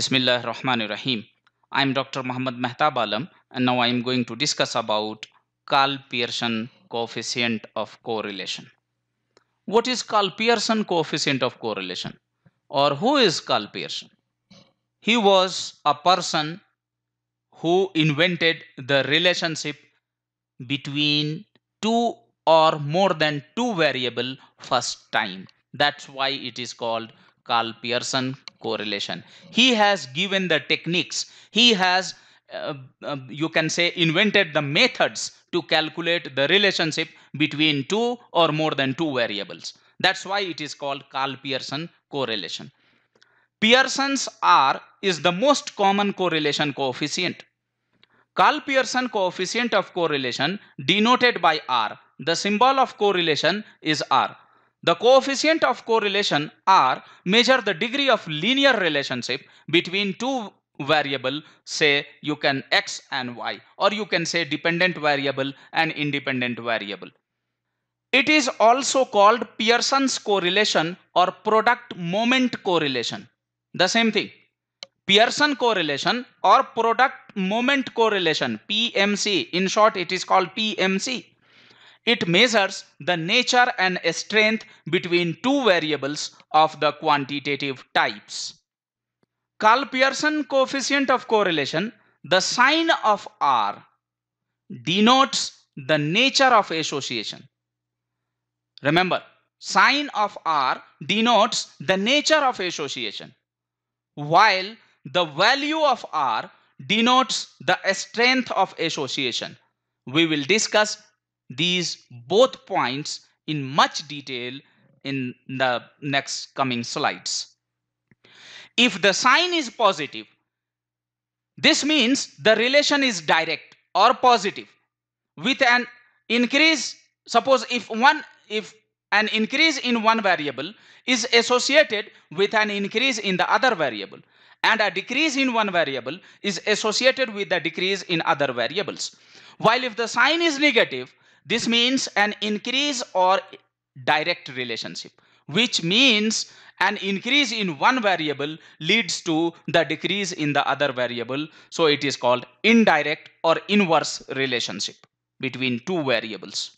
Bismillah Rahman Rahim. I'm Dr. Muhammad Mehtab Alam and now I'm going to discuss about Carl Pearson coefficient of correlation. What is Carl Pearson coefficient of correlation or who is Carl Pearson? He was a person who invented the relationship between two or more than two variable first time. That's why it is called Carl Pearson correlation. He has given the techniques. He has, uh, uh, you can say, invented the methods to calculate the relationship between two or more than two variables. That's why it is called Carl Pearson correlation. Pearson's R is the most common correlation coefficient. Carl Pearson coefficient of correlation denoted by R. The symbol of correlation is R. The coefficient of correlation R measure the degree of linear relationship between two variable say you can x and y or you can say dependent variable and independent variable. It is also called Pearson's correlation or product moment correlation. The same thing. Pearson correlation or product moment correlation PMC in short it is called PMC it measures the nature and strength between two variables of the quantitative types. Carl Pearson coefficient of correlation, the sign of R, denotes the nature of association. Remember, sign of R denotes the nature of association, while the value of R denotes the strength of association. We will discuss these both points in much detail in the next coming slides. If the sign is positive, this means the relation is direct or positive with an increase. Suppose if one, if an increase in one variable is associated with an increase in the other variable and a decrease in one variable is associated with a decrease in other variables. While if the sign is negative, this means an increase or direct relationship, which means an increase in one variable leads to the decrease in the other variable. So it is called indirect or inverse relationship between two variables.